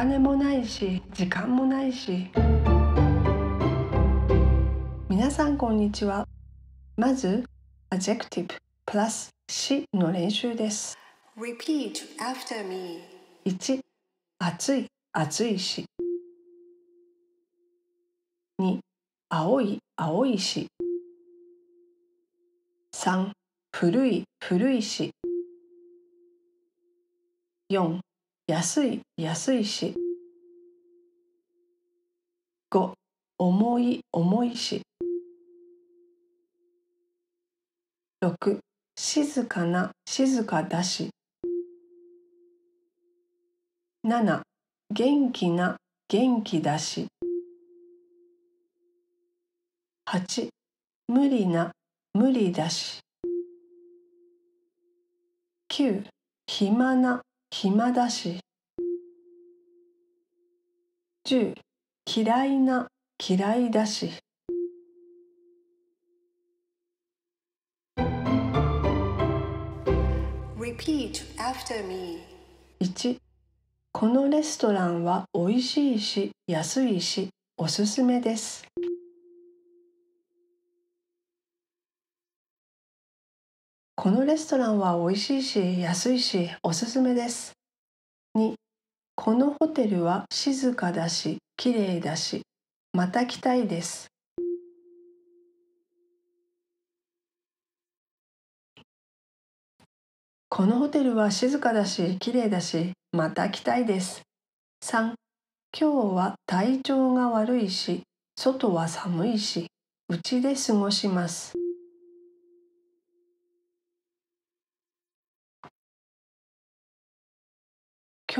金もないし時間もないし皆さんこんにちはまずアジェクティブプラスしの練習です Repeat after me 1暑い暑いし2青い青いし3古い古いし4安い安いし5重い重いし6静かな静かだし7元気な元気だし8無理な無理だし9暇な暇だし十嫌いな嫌いだし1このレストランはおいしいし安いしおすすめです。このレストランは美味しいし安いしおすすめです。2このホテルは静かだし綺麗だしまた来たいです。このホテルは静かだし綺麗だしまた来たいです。3今日は体調が悪いし外は寒いし家で過ごします。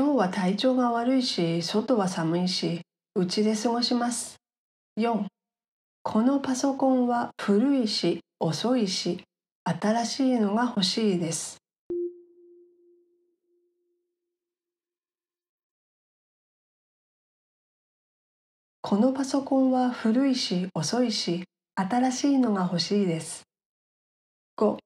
今日は体調が悪いし外は寒いしうちで過ごします4このパソコンは古いし遅いし新しいのが欲しいですこのパソコンは古いし遅いし新しいのが欲しいです5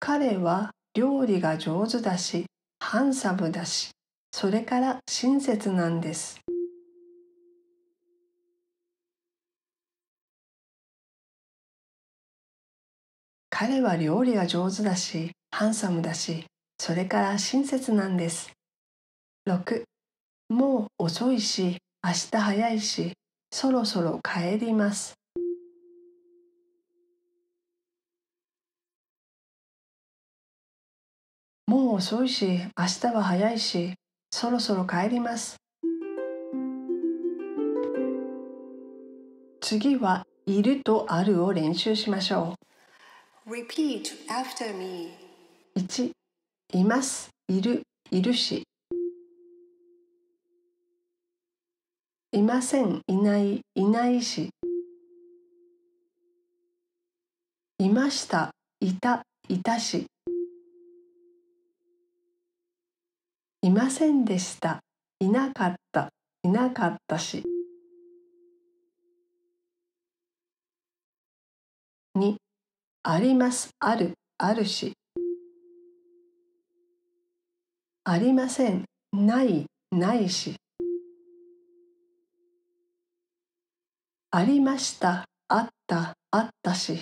彼は料理が上手だしハンサムだしそれから親切なんです彼は料理が上手だしハンサムだしそれから親切なんです6もう遅いし明日早いしそろそろ帰りますもう遅いし明日は早いしそろそろ帰ります。次は、いるとあるを練習しましょう。Repeat after me. 1、います、いる、いるし。いません、いない、いないし。いました、いた、いたし。いませんでしたいなかったいなかったし2ありますあるあるしありませんないないしありましたあったあったし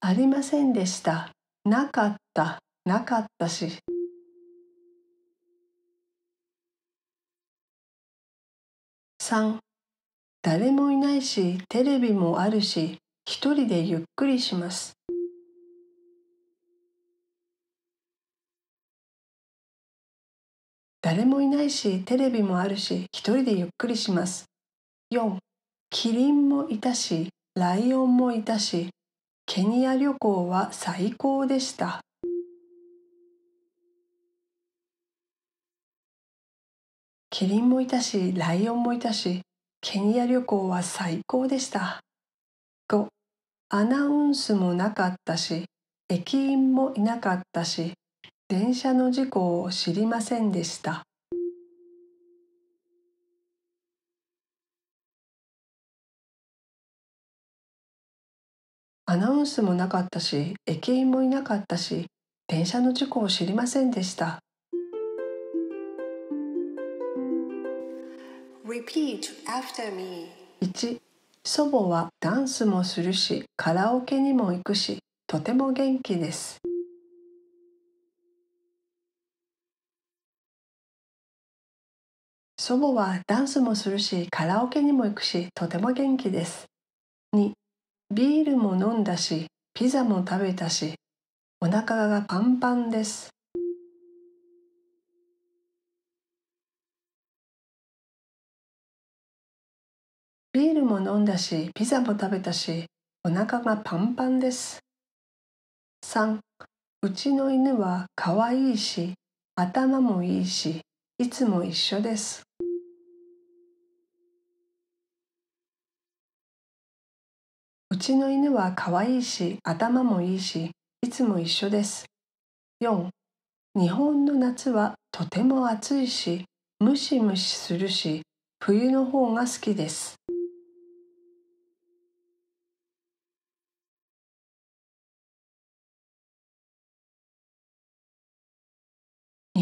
ありませんでしたなかったなかったし。3誰もいないしテレビもあるし一人でゆっくりします。誰もいないしテレビもあるし一人でゆっくりします。4キリンもいたしライオンもいたしケニア旅行は最高でした。キリンもいたしライオンもいたしケニア旅行は最高でした5アナウンスもなかったし駅員もいなかったし電車の事故を知りませんでしたアナウンスもなかったし駅員もいなかったし電車の事故を知りませんでした Repeat after me. 1. 祖母はダンスもするし、カラオケにも行くし、とても元気です。祖母はダンスもするし、カラオケにも行くし、とても元気です。2. ビールも飲んだし、ピザも食べたし、お腹がパンパンです。ビールも飲んだし、ピザも食べたし、お腹がパンパンです。3、うちの犬は可愛いし、頭もいいし、いつも一緒です。うちの犬は可愛いし、頭もいいし、いつも一緒です。4. 日本の夏はとても暑いし、ムシムシするし、冬の方が好きです。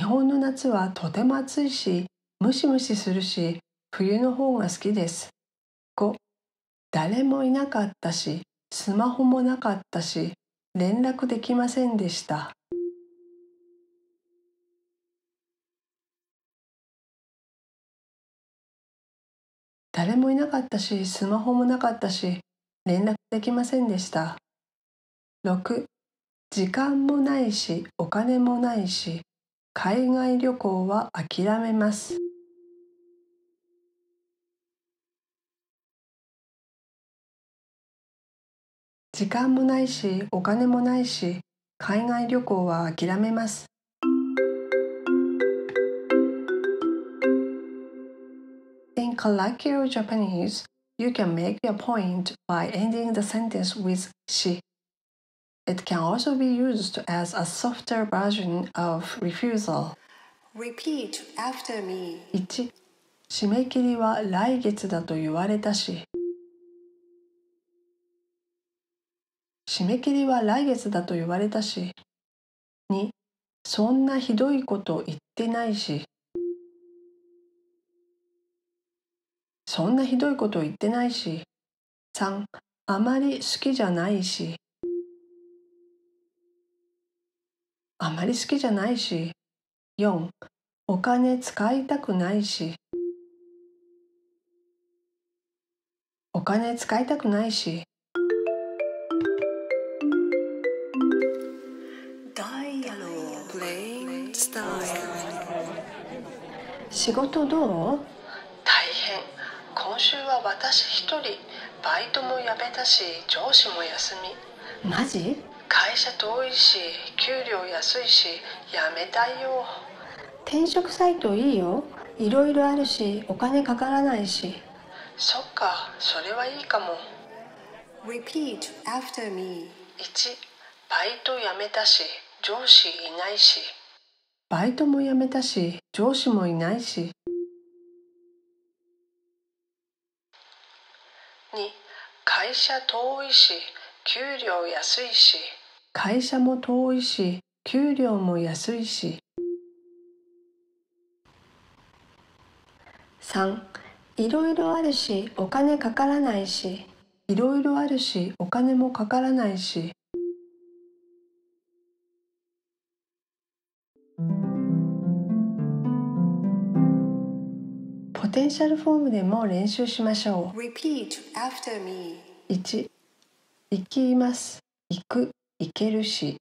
日本の夏はとても暑いしムシムシするし冬の方が好きです5誰もいなかったしスマホもなかったし連絡できませんでした誰もいなかったしスマホもなかったし連絡できませんでした6時間もないしお金もないし海外旅行は諦めます時間もないしお金もないし海外旅行は諦めます In colloquial Japanese, you can make your point by ending the sentence with し It can also be used as a softer version of refusal. Repeat after me. 1. 締め切りは来月だと言われたし締め切りは来月だと言われたし2そんなひどいこと言ってないしそんなひどいこと言ってないし3あまり好きじゃないしあまり好きじゃないし4お金使いたくないしお金使いたくないし仕事どう大変今週は私一人バイトも辞めたし上司も休みマジ会社遠いし給料安いしやめたいよ転職サイトいいよいろいろあるしお金かからないしそっかそれはいいかも Repeat after me 1バイト辞めたし上司いないしバイトも辞めたし上司もいないし2会社遠いし給料安いし会社も遠いし給料も安いし3いろいろあるしお金かからないしいろいろあるしお金もかからないしポテンシャルフォームでも練習しましょう1行きます行く行けるし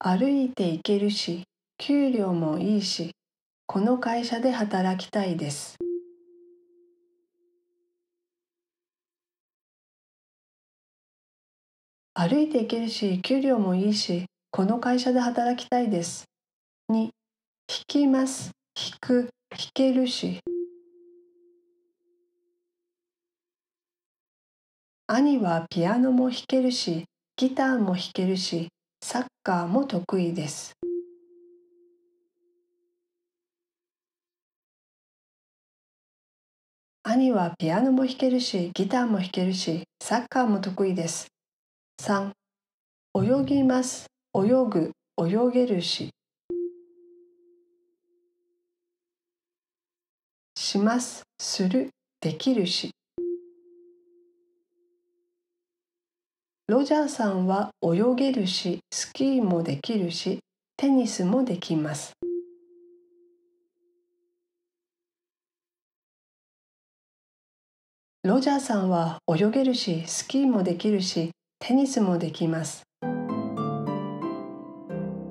歩いて行けるし給料もいいしこの会社で働きたいです歩いて行けるし給料もいいしこの会社で働きたいですに引きます引く引けるし。兄はピアノも弾けるしギターも弾けるしサッカーも得意です兄はピアノも弾けるしギターも弾けるしサッカーも得意です3泳ぎます泳ぐ泳げるししますするできるしロジャーさんは泳げるしスキーもできるしテニスもできます。ロジャーさんは泳げるしスキーもできるしテニスもできます。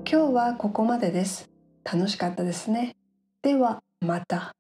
今日はここまでです。楽しかったですね。ではまた。